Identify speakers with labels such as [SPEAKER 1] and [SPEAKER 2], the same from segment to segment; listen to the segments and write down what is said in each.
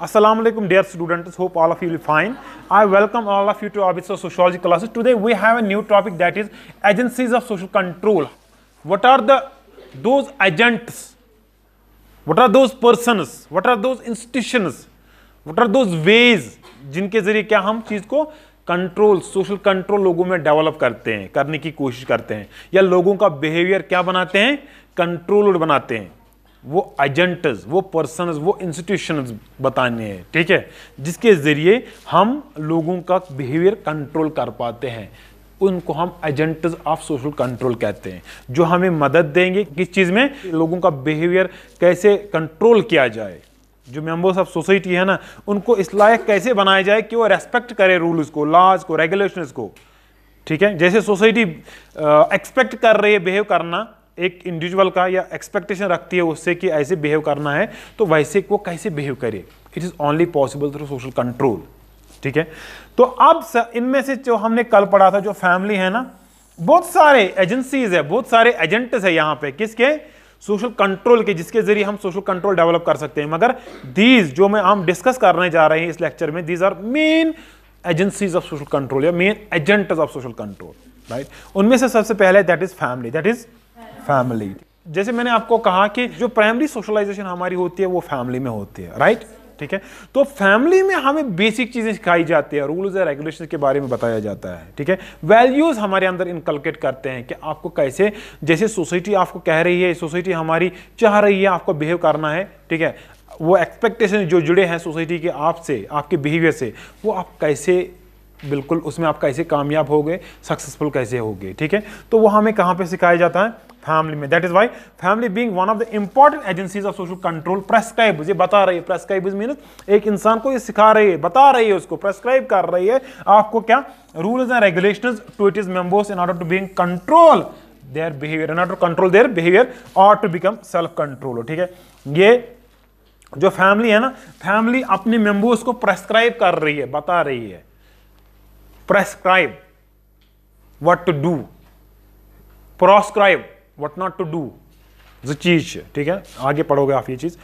[SPEAKER 1] assalamu alaikum dear students hope all of you will fine I welcome all of you to Orbits of Sociology classes today we have a new topic that is agencies of social control what are the those agents what are those persons what are those institutions what are those ways jinke zariye kya hum cheez ko control social control लोगों में develop करते हैं करने की कोशिश करते हैं या लोगों का बिहेवियर क्या बनाते हैं कंट्रोल्ड बनाते हैं वो एजेंटस वो पर्सन वो इंस्टीट्यूशन बताने हैं ठीक है जिसके ज़रिए हम लोगों का बिहेवियर कंट्रोल कर पाते हैं उनको हम एजेंट्स ऑफ सोशल कंट्रोल कहते हैं जो हमें मदद देंगे किस चीज़ में लोगों का बिहेवियर कैसे कंट्रोल किया जाए जो मेम्बर्स ऑफ सोसाइटी है ना उनको इस लायक कैसे बनाया जाए कि वो रेस्पेक्ट करें रूल्स को लॉज को रेगुलेशंस को ठीक है जैसे सोसाइटी एक्सपेक्ट कर रही है बिहेव करना एक इंडिविजुअल का या एक्सपेक्टेशन रखती है उससे कि ऐसे बिहेव करना है तो वैसे वो कैसे बिहेव करे it is only possible through social control ठीक है तो अब इनमें से जो हमने कल पढ़ा था जो फैमिली है ना बहुत सारे एजेंसीज है बहुत सारे एजेंट है यहां पे किसके सोशल कंट्रोल के जिसके जरिए हम सोशल कंट्रोल डेवलप कर सकते हैं मगर दीज जो मैं हम डिस्कस करने जा रहे हैं इस लेक्चर में these are main agencies of social control या main agent of social control right उनमें से सबसे पहले that is family that is family जैसे मैंने आपको कहा कि जो प्राइमरी सोशलाइजेशन हमारी होती है वो फैमिली में होती है राइट ठीक है तो फैमिली में हमें बेसिक चीजें सिखाई जाती है रूल्स एंड रेगुलेशन के बारे में बताया जाता है ठीक है वैल्यूज हमारे अंदर इनकलकेट करते हैं कि आपको कैसे जैसे सोसाइटी आपको कह रही है सोसाइटी हमारी चाह रही है आपको बिहेव करना है ठीक है वो एक्सपेक्टेशन जो जुड़े हैं सोसाइटी के आपसे आपके बिहेवियर से वो आप कैसे बिल्कुल उसमें आप कैसे कामयाब हो गए सक्सेसफुल कैसे हो गए ठीक है तो वो हमें कहाँ पे सिखाया जाता है फैमिली में that is why family being one of the important agencies of social control prescribe ये बता रही है प्रेस्क्राइब इज मीनस एक इंसान को ये सिखा रही है बता रही है उसको प्रेस्क्राइब कर रही है आपको क्या rules and regulation to it is members in order to be control their behaviour in order to control their behaviour और टू बिकम सेल्फ कंट्रोल ठीक है ये जो फैमिली है ना फैमिली अपने मेंबर्स को प्रेस्क्राइब कर रही है बता रही है prescribe what to do proscribe what not to do जो चीज ठीक है आगे पढ़ोगे आप ये चीज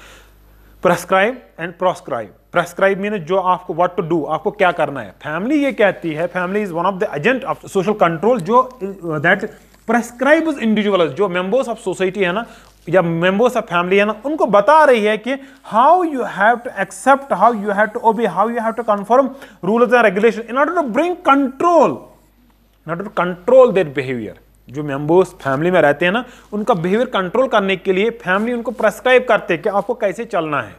[SPEAKER 1] prescribe and proscribe prescribe mean जो आपको वट टू डू आपको क्या करना है फैमिली ये कहती है family is one of the agent of social control जो दैट प्रेस्क्राइब इंडिविजुअल जो मेंबर्स ऑफ सोसाइटी है ना जब मेम्बर्स ऑफ फैमिली है ना उनको बता रही है कि how you have to accept how you have to obey how you have to conform rules and regulation in order to bring control in order to control that behaviour जो members family में रहते हैं ना उनका behaviour control करने के लिए family उनको प्रेस्क्राइब करते हैं कि आपको कैसे चलना है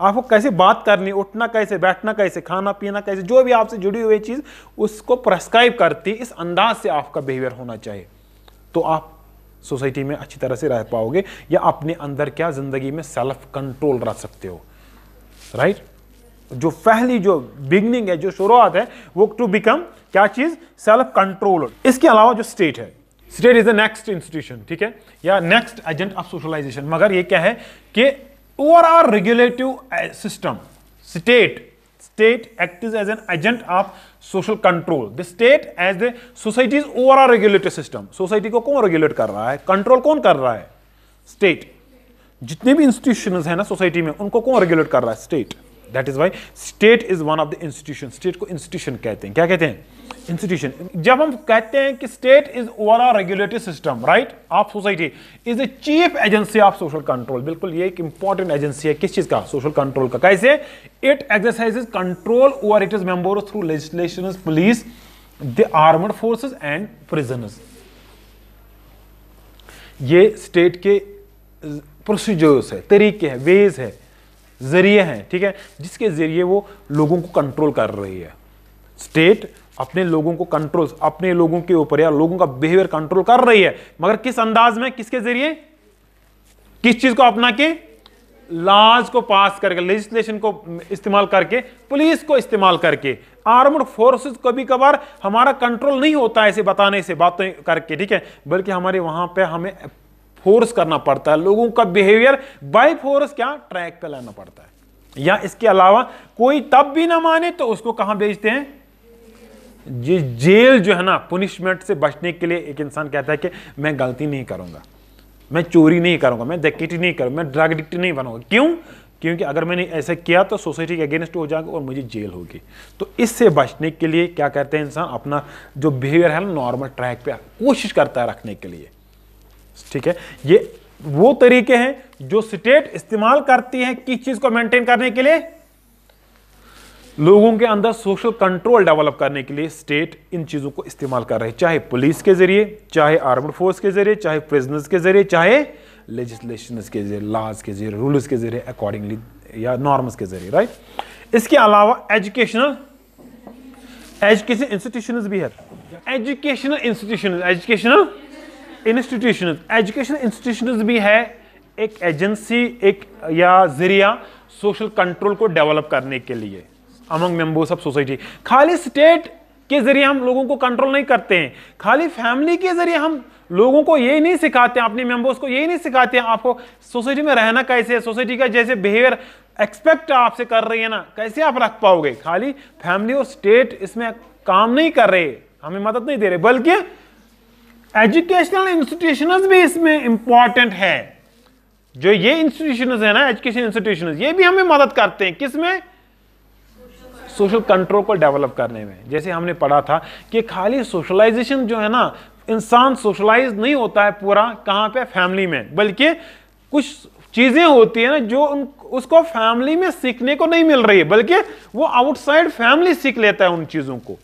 [SPEAKER 1] आपको कैसे बात करनी उठना कैसे बैठना कैसे खाना पीना कैसे जो भी आपसे जुड़ी हुई चीज़ उसको प्रेस्क्राइब करती इस अंदाज से आपका बिहेवियर होना चाहिए तो आप सोसाइटी में अच्छी तरह से रह पाओगे या अपने अंदर क्या ज़िंदगी में सेल्फ कंट्रोल रख सकते हो राइट जो पहली जो बिगनिंग है जो शुरुआत है वो टू बिकम क्या चीज़ सेल्फ कंट्रोल इसके अलावा जो स्टेट है state is the next institution ठीक है या नेक्स्ट एजेंट ऑफ सोशलाइजेशन मगर ये क्या है कि overall regulative system state state acts as an agent of social control the state as the society's overall regulatory system society को कौन regulate कर रहा है control कौन कर रहा है state जितने भी institutions हैं ना society में उनको कौन regulate कर रहा है state that is why state is one of the institution state को institution कहते हैं क्या कहते हैं इंस्टीट्यूशन जब हम कहते हैं कि state is all regulatory system right of society is a chief agency of social control बिल्कुल ये एक इंपॉर्टेंट एजेंसी है किस चीज का सोशल कंट्रोल का कैसे it exercise control over it is members through legislation police the armed forces and prisoners ये स्टेट के प्रोसीजर्स uh, है तरीके हैं वेज है जरिए हैं ठीक है जिसके जरिए वो लोगों को कंट्रोल कर रही है स्टेट अपने लोगों को कंट्रोल अपने लोगों के ऊपर या लोगों का बिहेवियर कंट्रोल कर रही है मगर किस अंदाज में किसके जरिए किस चीज को अपना के लाज को पास करके लेजिस्लेशन को इस्तेमाल करके पुलिस को इस्तेमाल करके आर्मड फोर्सेस कभी कभार हमारा कंट्रोल नहीं होता है ऐसे बताने से बातें करके ठीक है बल्कि हमारे वहां पे हमें फोर्स करना पड़ता है लोगों का बिहेवियर बाय फोर्स क्या ट्रैक पे लाना पड़ता है या इसके अलावा कोई तब भी ना माने तो उसको कहां भेजते हैं ये जेल जो है ना पुनिशमेंट से बचने के लिए एक इंसान कहता है कि मैं गलती नहीं करूंगा मैं चोरी नहीं करूंगा मैं दैकेटी नहीं करूंगा मैं ड्रग एडिक्ट नहीं बनूंगा क्यों क्योंकि अगर मैंने ऐसा किया तो सोसाइटी के अगेंस्ट हो जाएगा और मुझे जेल होगी तो इससे बचने के लिए क्या करते हैं इंसान अपना जो बिहेवियर है ना नॉर्मल ट्रैक पर कोशिश करता है रखने के लिए ठीक है ये वो तरीके हैं जो स्टेट इस्तेमाल करती है किस चीज़ को मेंटेन करने के लिए लोगों के अंदर सोशल कंट्रोल डेवलप करने के लिए स्टेट इन चीज़ों को इस्तेमाल कर रहे हैं चाहे पुलिस के जरिए चाहे आर्मड फोर्स के जरिए चाहे प्रिजनर्स के जरिए चाहे लेजिस्लेशन के जरिए लाज के जरिए रूल्स के जरिए अकॉर्डिंगली या नॉर्म्स के जरिए राइट इसके अलावा एजुकेशनल एजुकेशन इंस्टीट्यूशन भी है educational institution educational institution educational institution भी है एक एजेंसी एक या जरिया सोशल कंट्रोल को डेवलप करने के लिए अमंग मेम्बर्स ऑफ सोसाइटी खाली स्टेट के जरिए हम लोगों को कंट्रोल नहीं करते हैं खाली फैमिली के जरिए हम लोगों को यही नहीं सिखाते हैं अपने मेंबर्स को यही नहीं सिखाते हैं आपको सोसाइटी में रहना कैसे है सोसाइटी का जैसे बिहेवियर एक्सपेक्ट आपसे कर रही है ना कैसे आप रख पाओगे खाली फैमिली और स्टेट इसमें काम नहीं कर रहे हमें मदद नहीं दे रहे बल्कि एजुकेशनल इंस्टीट्यूशन भी इसमें इंपॉर्टेंट है जो ये इंस्टीट्यूशन है ना एजुकेशन इंस्टीट्यूशन ये भी हमें मदद करते हैं किसमें सोशल कंट्रोल को डेवलप करने में जैसे हमने पढ़ा था कि खाली सोशलाइजेशन जो है ना इंसान सोशलाइज नहीं होता है पूरा कहाँ पे फैमिली में बल्कि कुछ चीज़ें होती है ना जो उन उसको फैमिली में सीखने को नहीं मिल रही है बल्कि वो आउटसाइड फैमिली सीख लेता है उन चीज़ों को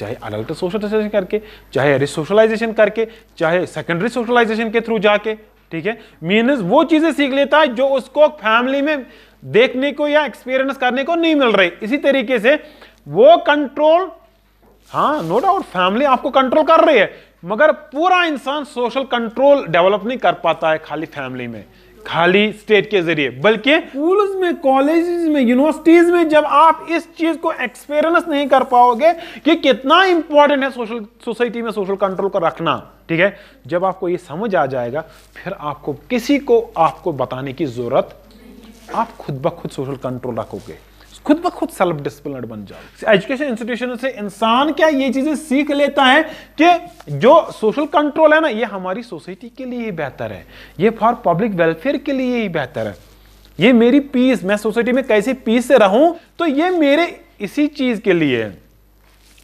[SPEAKER 1] चाहे अडल्ट सोशलाइजेशन करके चाहे रिसोशलाइजेशन करके चाहे सेकेंडरी सोशलाइजेशन के थ्रू जाके ठीक है मीनस वो चीज़ें सीख लेता है जो उसको फैमिली में देखने को या एक्सपीरियंस करने को नहीं मिल रही इसी तरीके से वो कंट्रोल हाँ नो डाउट फैमिली आपको कंट्रोल कर रही है मगर पूरा इंसान सोशल कंट्रोल डेवलप नहीं कर पाता है खाली फैमिली में खाली स्टेट के जरिए बल्कि स्कूल्स में कॉलेज में यूनिवर्सिटीज में जब आप इस चीज को एक्सपीरियंस नहीं कर पाओगे कि कितना इंपॉर्टेंट है सोशल सोसाइटी में सोशल कंट्रोल को रखना ठीक है जब आपको ये समझ आ जाएगा फिर आपको किसी को आपको बताने की जरूरत आप खुद ब खुद सोशल कंट्रोल रखोगे खुद ब खुद सेल्फ डिसिप्लिन बन जाओ एजुकेशन इंस्टीट्यूशन से इंसान क्या ये चीजें सीख लेता है कि जो सोशल कंट्रोल है ना ये हमारी सोसाइटी के लिए ही बेहतर है ये फॉर पब्लिक वेलफेयर के लिए ही बेहतर है ये मेरी पीस मैं सोसाइटी में कैसे पीस से रहूं तो ये मेरे इसी चीज के लिए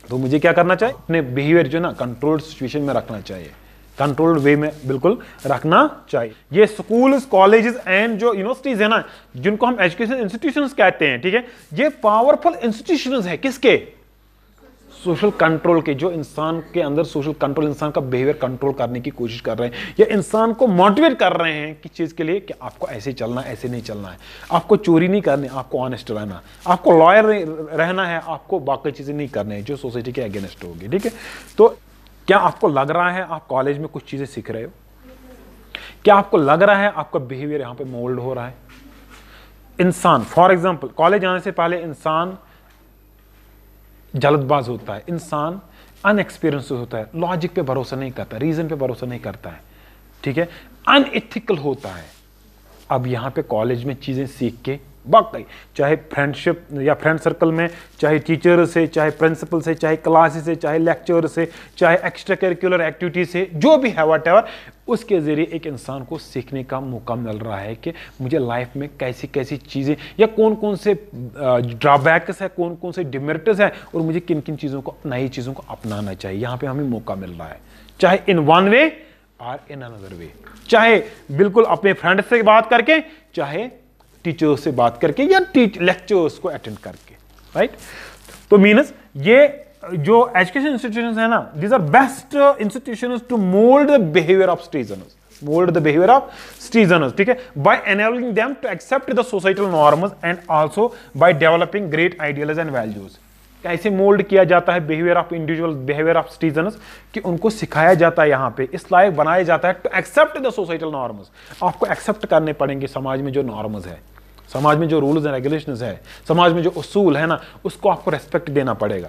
[SPEAKER 1] तो मुझे क्या करना चाहिए अपने बिहेवियर जो ना कंट्रोल्ड सिचुएशन में रखना चाहिए कंट्रोल्ड वे में बिल्कुल रखना चाहिए ये स्कूल कॉलेजेस एंड जो यूनिवर्सिटीज है ना जिनको हम एजुकेशन इंस्टीट्यूशन कहते हैं ठीक है ये पावरफुल इंस्टीट्यूशन है किसके सोशल कंट्रोल के जो इंसान के अंदर सोशल कंट्रोल इंसान का बिहेवियर कंट्रोल करने की कोशिश कर रहे हैं या इंसान को मोटिवेट कर रहे हैं किस चीज़ के लिए कि आपको ऐसे चलना है ऐसे नहीं चलना है आपको चोरी नहीं करनी आपको ऑनेस्ट रहना आपको लॉयर रहना है आपको बाकी चीज़ें नहीं करनी है जो सोसाइटी के अगेंस्ट होगी ठीक है तो क्या आपको लग रहा है आप कॉलेज में कुछ चीज़ें सीख रहे हो क्या आपको लग रहा है आपका बिहेवियर यहां पे मोल्ड हो रहा है इंसान फॉर एग्जाम्पल कॉलेज आने से पहले इंसान जल्दबाज होता है इंसान अनएक्सपीरियंस होता है लॉजिक पे भरोसा नहीं करता रीज़न पे भरोसा नहीं करता है ठीक है अनइथिकल होता है अब यहां पे कॉलेज में चीज़ें सीख के वाकई चाहे फ्रेंडशिप या फ्रेंड सर्कल में चाहे टीचर से चाहे प्रिंसिपल से चाहे क्लासेस से चाहे लेक्चर से चाहे एक्स्ट्रा करिकुलर एक्टिविटी से जो भी है वाट एवर उसके ज़रिए एक इंसान को सीखने का मौका मिल रहा है कि मुझे लाइफ में कैसी कैसी चीज़ें या कौन कौन से ड्रॉबैक्स है कौन कौन से डिमेरिट्स हैं और मुझे किन किन चीज़ों को नई चीज़ों को अपनाना चाहिए यहाँ पर हमें मौका मिल रहा है चाहे इन वन वे और इन अनदर वे चाहे बिल्कुल अपने फ्रेंड से बात करके चाहे टीचर्स से बात करके या लेक्चर्स को अटेंड करके राइट तो मीनस ये जो एजुकेशन इंस्टीट्यूशन है ना these are best institution to mould the behaviour of citizen mould the behaviour of citizen ठीक है by enabling them to accept the societal normal and also by developing great ideal and values कैसे mould किया जाता है behaviour of individual behaviour of citizen कि उनको सिखाया जाता है यहाँ पे इस लायक बनाया जाता है to accept the societal norms आपको एक्सेप्ट करने पड़ेंगे समाज में जो नॉर्म्स है समाज में जो रूल्स एंड रेगुलेशन है समाज में जो उसूल है ना उसको आपको रेस्पेक्ट देना पड़ेगा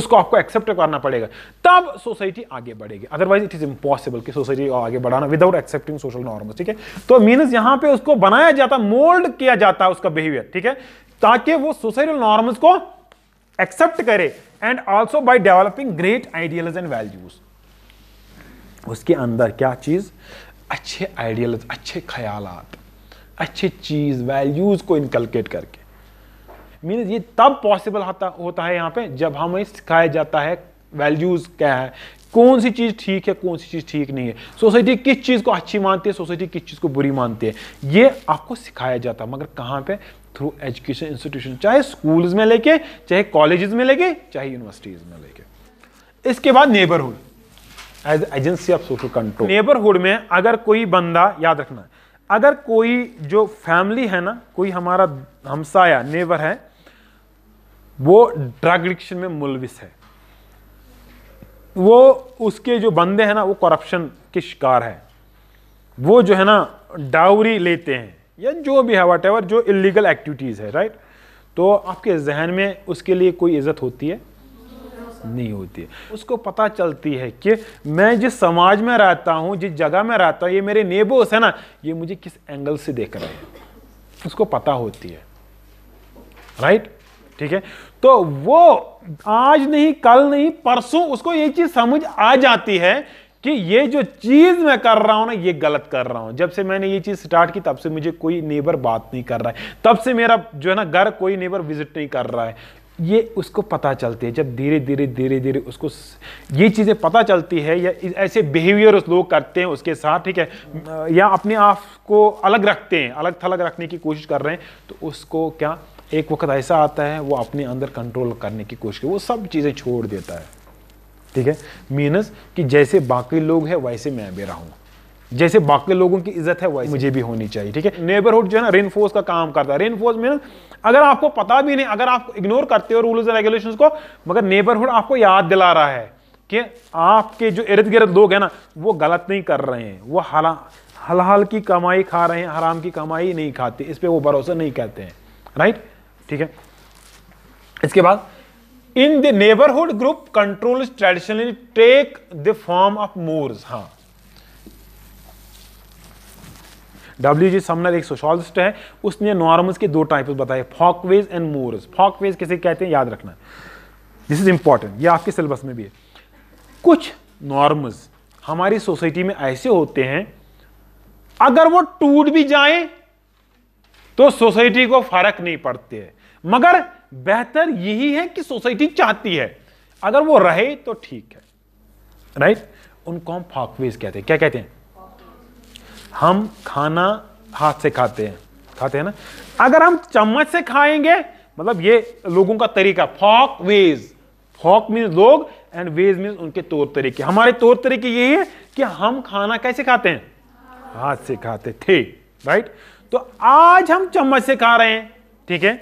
[SPEAKER 1] उसको आपको एक्सेप्ट करना पड़ेगा तब सोसाइटी आगे बढ़ेगी अदरवाइज इट इज इम्पॉसिबल कि सोसाइटी को आगे बढ़ाना विदाउट एक्सेप्टिंग सोशल नॉर्म्स ठीक है तो मीनस यहां पे उसको बनाया जाता मोल्ड किया जाता है उसका बिहेवियर ठीक है ताकि वो सोसाइटल नॉर्म्स को एक्सेप्ट करे and also by developing great ideal and values उसके अंदर क्या चीज़ अच्छे आइडियल अच्छे ख्याल अच्छे चीज़ वैल्यूज़ को इनकलकेट करके मीन्स ये तब पॉसिबल होता होता है यहाँ पे जब हमें सिखाया जाता है वैल्यूज़ क्या है कौन सी चीज़ ठीक है कौन सी चीज़ ठीक नहीं है सोसाइटी किस चीज़ को अच्छी मानती है सोसाइटी किस चीज़ को बुरी मानती है ये आपको सिखाया जाता है मगर कहाँ पे थ्रू एजुकेशन इंस्टीट्यूशन चाहे स्कूल्स में लेके चाहे कॉलेजेस में लेके चाहे यूनिवर्सिटीज में लेके इसके बाद neighbourhood as agency of social control neighbourhood में अगर कोई बंदा याद रखना अगर कोई जो फैमिली है ना कोई हमारा हमसाया नेबर है वो ड्रग एडिक्शन में मुलविस है वो उसके जो बंदे हैं ना वो करप्शन के शिकार है वो जो है ना डावरी लेते हैं या जो भी है वट जो इलीगल एक्टिविटीज़ है राइट तो आपके जहन में उसके लिए कोई इज्जत होती है नहीं होती है उसको पता चलती है कि मैं जिस समाज में रहता हूँ जिस जगह में रहता हूँ ये मेरे नेबोस है ना ये मुझे किस एंगल से देख रहे हैं उसको पता होती है राइट ठीक है तो वो आज नहीं कल नहीं परसों उसको ये चीज़ समझ आ जाती है कि ये जो चीज मैं कर रहा हूं ना ये गलत कर रहा हूं जब से मैंने ये चीज स्टार्ट की तब से मुझे कोई नेबर बात नहीं कर रहा है तब से मेरा जो है ना घर कोई नेबर विजिट नहीं कर रहा है ये उसको पता चलती है जब धीरे धीरे धीरे धीरे उसको ये चीज़ें पता चलती है या ऐसे बिहेवियर उस लोग करते हैं उसके साथ ठीक है या अपने आप को अलग रखते हैं अलग थलग रखने की कोशिश कर रहे हैं तो उसको क्या एक वक्त ऐसा आता है वो अपने अंदर कंट्रोल करने की कोशिश वो सब चीज़ें छोड़ देता है ठीक है मीनस कि जैसे बाकी लोग हैं वैसे मैं भी रहूँ जैसे बाकी लोगों की इज्जत है वैसे मुझे भी होनी चाहिए ठीक है नेबरहुड जो है ना रेनफोर्स का काम करता है रेनफोर्स में अगर आपको पता भी नहीं अगर आप इग्नोर करते हो रूल्स एंड रेगुलेशन को मगर नेबरहुड आपको याद दिला रहा है कि आपके जो इर्द गिर्द लोग हैं ना वो गलत नहीं कर रहे हैं वो हला हलहाल की कमाई खा रहे हैं हराम की कमाई नहीं खाते इस पर वो भरोसा नहीं करते हैं राइट ठीक है इसके बाद in the neighbourhood group control traditionally take the form of mores हाँ डब्ल्यू जी समनर एक सोशलिस्ट है उसने नॉर्मल्स के दो टाइप बताए फॉकवेज एंड मोर्स फॉकवेज किसे कहते हैं याद रखना दिस इज इंपॉर्टेंट ये आपके सिलेबस में भी है कुछ नॉर्मल्स हमारी सोसाइटी में ऐसे होते हैं अगर वो टूट भी जाए तो सोसाइटी को फर्क नहीं पड़ते मगर बेहतर यही है कि सोसाइटी चाहती है अगर वो रहे तो ठीक है राइट right? उनको हम फॉकवेज कहते हैं क्या कहते हैं हम खाना हाथ से खाते हैं खाते हैं ना अगर हम चम्मच से खाएंगे मतलब ये लोगों का तरीका फॉक वेज फॉक मीन लोग एंड वेज मीन उनके तौर तरीके हमारे तौर तरीके ये है कि हम खाना कैसे खाते हैं हाथ से खाते थे राइट तो आज हम चम्मच से खा रहे हैं ठीक है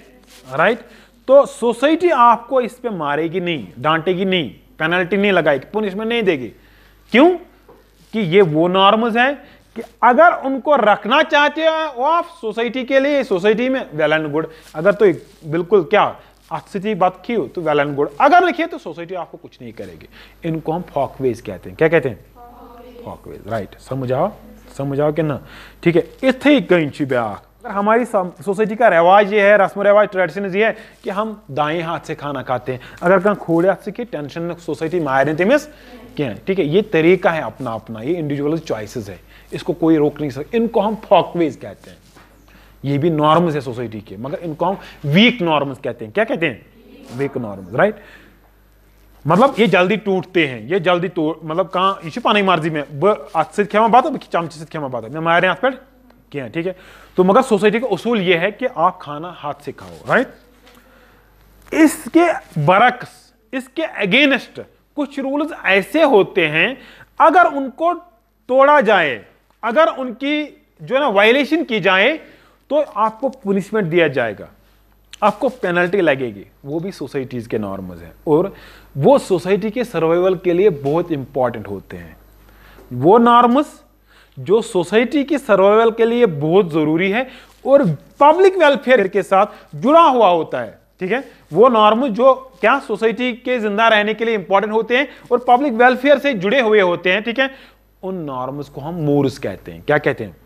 [SPEAKER 1] राइट तो सोसाइटी आपको इस पर मारेगी नहीं डांटेगी नहीं पेनल्टी नहीं लगाएगी पुनिशमेंट नहीं देगी क्यों कि ये वो नॉर्म्स हैं कि अगर उनको रखना चाहते हैं वो आप सोसाइटी के लिए सोसाइटी में वेल एंड गुड अगर तो बिल्कुल क्या अस्थिति तो बात की हो तो वेल एंड गुड अगर लिखिए तो सोसाइटी आपको कुछ नहीं करेगी इनको हम फॉकवेज कहते हैं क्या कहते हैं फॉकवेज राइट समझाओ समझाओ कि ना ठीक है इतनी कहीं ब्याह अगर हमारी सोसाइटी का रिवाज ये है रस्म रिवाज ट्रेडिशन ये है कि हम दाएं हाथ से खाना खाते हैं अगर कहाँ खोड़े हाथ से कि टेंशन सोसाइटी मारे तेमिस क्या ठीक है ये तरीका है अपना अपना ये इंडिविजुअल चॉइसेस है इसको कोई रोक नहीं सकता इनको हम फॉकवेज कहते हैं ये भी नॉर्म्स है सोसाइटी के मगर इनको हम वीक नॉर्म्स कहते हैं क्या कहते हैं वीक नॉर्म्स राइट मतलब ये जल्दी टूटते हैं ये जल्दी तो, मतलब कहाँ ये पानी मर्जी में बह हाथ से खेमा बात चमचे सत खेवान मारे हाथ पे क्या ठीक है तो मगर सोसाइटी का उसूल यह है कि आप खाना हाथ से खाओ राइट इसके बरक्स इसके अगेंस्ट कुछ रूल्स ऐसे होते हैं अगर उनको तोड़ा जाए अगर उनकी जो है ना वायलेशन की जाए तो आपको पुनिशमेंट दिया जाएगा आपको पेनल्टी लगेगी वो भी सोसाइटीज़ के नॉर्मल हैं और वो सोसाइटी के सर्वाइवल के लिए बहुत इंपॉर्टेंट होते हैं वो नॉर्म्स जो सोसाइटी की सर्वाइवल के लिए बहुत ज़रूरी है और पब्लिक वेलफेयर के साथ जुड़ा हुआ होता है ठीक है वो नॉर्म जो क्या सोसाइटी के जिंदा रहने के लिए इंपॉर्टेंट होते हैं और पब्लिक वेलफेयर से जुड़े हुए होते हैं ठीक है उन नॉर्म्स को हम मोर्स कहते हैं क्या कहते हैं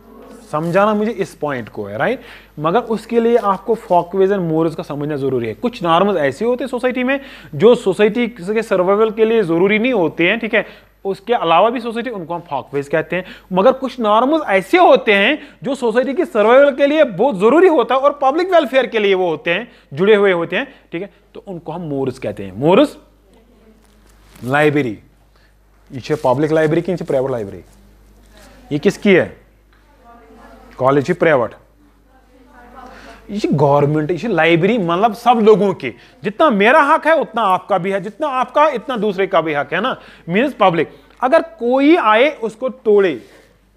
[SPEAKER 1] समझाना मुझे इस पॉइंट को है राइट मगर उसके लिए आपको फॉकवेज एंड मोरल्स का समझना जरूरी है कुछ नॉर्म्स ऐसे होते हैं सोसाइटी में जो सोसाइटी के सर्वाइवल के लिए जरूरी नहीं होते हैं ठीक है उसके अलावा भी सोसाइटी उनको हम फॉकवेज कहते हैं मगर कुछ नॉर्मल ऐसे होते हैं जो सोसाइटी की सर्वाइवल के लिए बहुत ज़रूरी होता है और पब्लिक वेलफेयर के लिए वो होते हैं जुड़े हुए होते हैं ठीक है तो उनको हम मोरस कहते हैं मोरस लाइब्रेरी ये पब्लिक लाइब्रेरी की प्राइवेट लाइब्रेरी ये किसकी है कॉलेज ही प्राइवेट ये गवर्नमेंट ये लाइब्रेरी मतलब सब लोगों के जितना मेरा हक है उतना आपका भी है जितना आपका इतना दूसरे का भी हक है ना मीन्स पब्लिक अगर कोई आए उसको तोड़े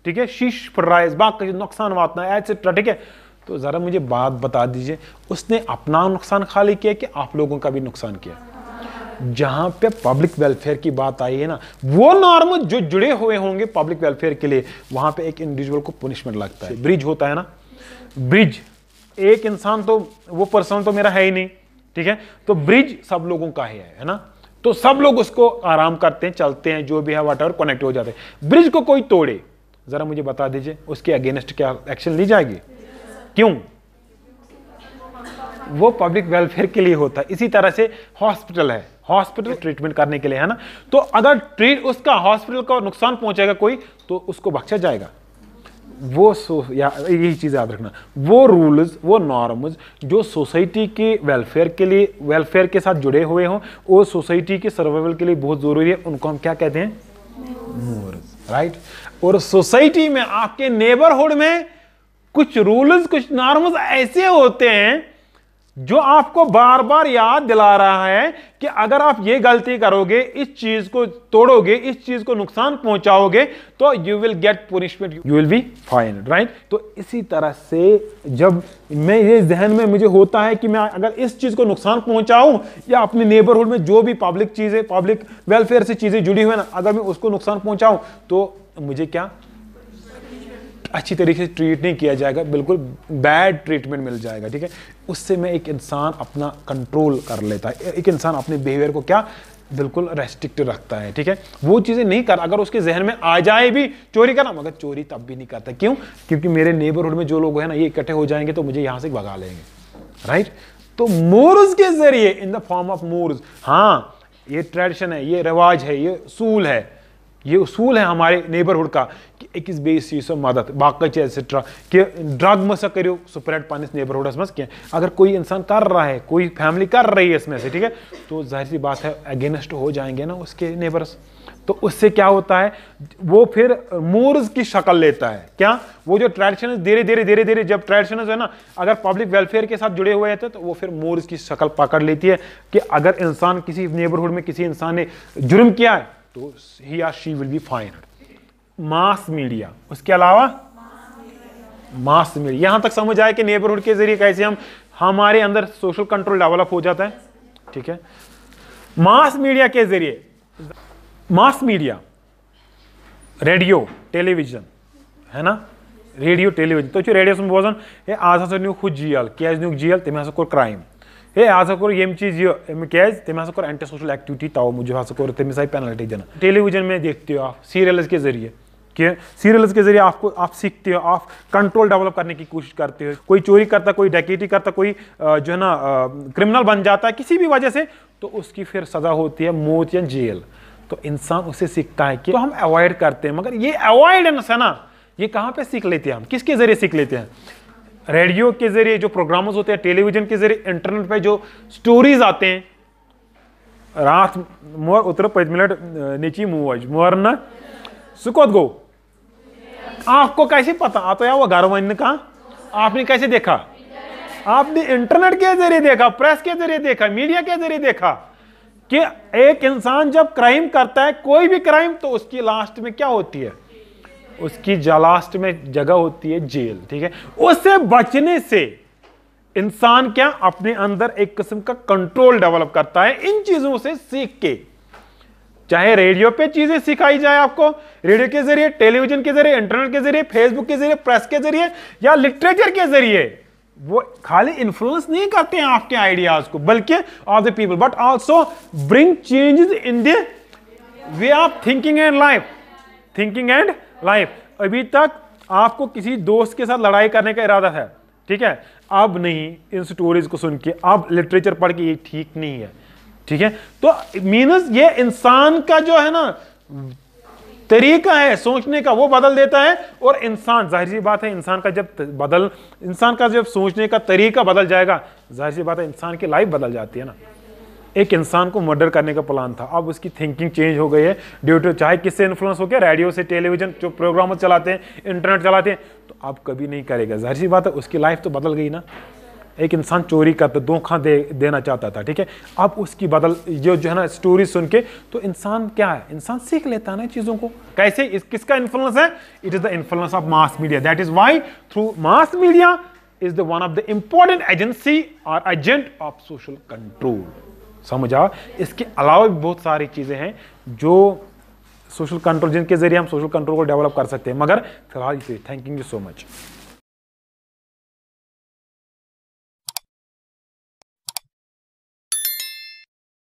[SPEAKER 1] ठीक है शीश फट बाकी है नुकसान वातना है ठीक है तो ज़रा मुझे बात बता दीजिए उसने अपना नुकसान खाली किया कि आप लोगों का भी नुकसान किया जहां पे पब्लिक वेलफेयर की बात आई है ना वो नॉर्म जो जुड़े हुए होंगे पब्लिक वेलफेयर के लिए वहां पे एक इंडिविजुअल को पनिशमेंट लगता है ब्रिज होता है ना ब्रिज एक इंसान तो वो पर्सन तो मेरा है ही नहीं ठीक है तो ब्रिज सब लोगों का ही है है ना तो सब लोग उसको आराम करते हैं चलते हैं जो भी है वाटर कनेक्ट हो जाते हैं ब्रिज को कोई तोड़े जरा मुझे बता दीजिए उसके अगेंस्ट क्या एक्शन ली जाएगी क्यों वो पब्लिक वेलफेयर के लिए होता है इसी तरह से हॉस्पिटल है हॉस्पिटल ट्रीटमेंट करने के लिए है ना तो अगर ट्रीट उसका हॉस्पिटल का नुकसान पहुंचेगा कोई तो उसको बख्शा जाएगा वो सो या यही चीज़ याद रखना वो रूल्स वो नॉर्म्स जो सोसाइटी के वेलफेयर के लिए वेलफेयर के साथ जुड़े हुए हों वो सोसाइटी के सर्वाइवल के लिए बहुत ज़रूरी है उनको हम क्या कहते हैं नूर्स राइट और सोसाइटी में आपके नेबरहुड में कुछ रूल्स कुछ नॉर्म्स ऐसे होते हैं जो आपको बार बार याद दिला रहा है कि अगर आप ये गलती करोगे इस चीज को तोड़ोगे इस चीज को नुकसान पहुंचाओगे तो you will get punishment you will be fine right तो इसी तरह से जब मैं ये जहन में मुझे होता है कि मैं अगर इस चीज को नुकसान पहुंचाऊं या अपने नेबरहुड में जो भी पब्लिक चीजें पब्लिक वेलफेयर से चीजें जुड़ी हुई ना अगर मैं उसको नुकसान पहुंचाऊं तो मुझे क्या अच्छी तरीके से ट्रीट नहीं किया जाएगा बिल्कुल बैड ट्रीटमेंट मिल जाएगा ठीक है उससे मैं एक इंसान अपना कंट्रोल कर लेता है एक इंसान अपने बिहेवियर को क्या बिल्कुल रेस्ट्रिक्ट रखता है ठीक है वो चीज़ें नहीं कर अगर उसके जहन में आ जाए भी चोरी करना मगर चोरी तब भी नहीं करता क्यों क्योंकि मेरे नेबरहुड में जो लोग हैं ना ये इकट्ठे हो जाएंगे तो मुझे यहाँ से भगा लेंगे राइट तो मोर्स के जरिए in the form of mores हाँ ये ट्रेडिशन है ये रिवाज है ये सूल है ये उसूल है हमारे नेबरहुड का कि अकिस बेस यू मदद बाकी चीज एक्सेट्रा कि ड्रग मसा करो स्प्रेड पानस नेबरहुडस मज कह अगर कोई इंसान कर रहा है कोई फैमिली कर रही है इसमें से ठीक है तो जाहिर सी बात है अगेंस्ट हो जाएंगे ना उसके नेबर्स तो उससे क्या होता है वो फिर मोर्स की शक्ल लेता है क्या वो जो ट्रेडिशन धीरे धीरे धीरे धीरे जब ट्रेडिशन है ना अगर पब्लिक वेलफेयर के साथ जुड़े हुए थे तो, तो वो फिर मोर्स की शक्ल पकड़ लेती है कि अगर इंसान किसी नेबरहुड में किसी इंसान ने जुर्म किया है तो ही या she will be fine mass media उसके अलावा मास मीडिया यहां तक समझ आए कि नेबरहुड के जरिए कैसे हम हमारे अंदर सोशल कंट्रोल डेवलप हो जाता है ठीक है मास मीडिया के जरिए मास मीडिया रेडियो टेलीविजन है ना रेडियो टेलीविजन तो रेडियो बोजन हे आज हसा न्यू हू जेल क्या नुक जेल तमें हसा क्राइम ہے ہسا کوٚر ییٚمہِ چیٖز یہِ أمۍ کیٛازِ تٔمۍ ہسا کوٚر اینٹی سوشل ایکٹِوِٹی تَوٕ موٗجوٗب ہسا کوٚر تٔمِس آیہِ پینَلٹی دِنہٕ ٹیلی وِجن میں دیکھتے ہو آپ سیٖریلٕز कि सीरियल्स के जरिए आपको आप सीखते हो आप कंट्रोल डेवलप करने की कोशिश करते हो कोई चोरी करता कोई डकैती करता कोई जो है ना क्रिमिनल बन जाता है किसी भी वजह से तो उसकी फिर सज़ा होती है मौत या जेल तो इंसान उसे सीखता है कि तो हम अवॉइड करते हैं मगर ये अवॉइडेंस है ना ये कहाँ पे सीख लेते हैं हम किसके ज़रिए सीख लेते हैं रेडियो के जरिए जो प्रोग्राम्स होते हैं टेलीविजन के जरिए इंटरनेट पे जो स्टोरीज आते हैं रात मोर उतर पाच मिनट नेची मोज मोर ना सुकोत गो आपको कैसे पता तो या वो घर वन का आपने कैसे देखा आपने इंटरनेट के जरिए देखा प्रेस के जरिए देखा मीडिया के जरिए देखा कि एक इंसान जब क्राइम करता है कोई भी क्राइम तो उसकी लास्ट में क्या होती है उसकी जलास्ट में जगह होती है जेल ठीक है उससे बचने से इंसान क्या अपने अंदर एक किस्म का कंट्रोल डेवलप करता है इन चीजों से सीख के चाहे रेडियो पे चीजें सिखाई जाए आपको रेडियो के जरिए टेलीविजन के जरिए इंटरनेट के जरिए फेसबुक के जरिए प्रेस के जरिए या लिटरेचर के जरिए वो खाली इन्फ्लुएंस नहीं करते हैं आपके आइडियाज को बल्कि of the people but also bring changes in the way of thinking and life thinking and life अभी तक आपको किसी दोस्त के साथ लड़ाई करने का इरादा है ठीक है अब नहीं इन स्टोरीज को सुन के अब लिटरेचर पढ़ के ये ठीक नहीं है ठीक है तो मीनस ये इंसान का जो है ना तरीका है सोचने का वो बदल देता है और इंसान जाहिर सी बात है इंसान का जब बदल इंसान का जब सोचने का तरीका बदल जाएगा जाहिर सी बात है इंसान की लाइफ बदल जाती है ना एक इंसान को मर्डर करने का प्लान था अब उसकी थिंकिंग चेंज हो गई है ड्यू टू चाहे किससे इन्फ्लुएंस हो गया रेडियो से टेलीविजन जो प्रोग्राम चलाते हैं इंटरनेट चलाते हैं तो अब कभी नहीं करेगा जाहिर सी बात है उसकी लाइफ तो बदल गई ना एक इंसान चोरी करता धोखा दे देना चाहता था ठीक है अब उसकी बदल जो जो है ना स्टोरी सुन के तो इंसान क्या है इंसान सीख लेता है ना चीज़ों को कैसे इस, किसका इन्फ्लुएंस है it is the influence of mass media that is why through mass media is the one of the important agency और एजेंट ऑफ सोशल कंट्रोल समझ आओ इसके अलावा भी बहुत सारी चीज़ें हैं जो सोशल कंट्रोल जिनके ज़रिए हम सोशल कंट्रोल को डेवलप कर सकते हैं मगर फिलहाल इसे थैंक यू सो मच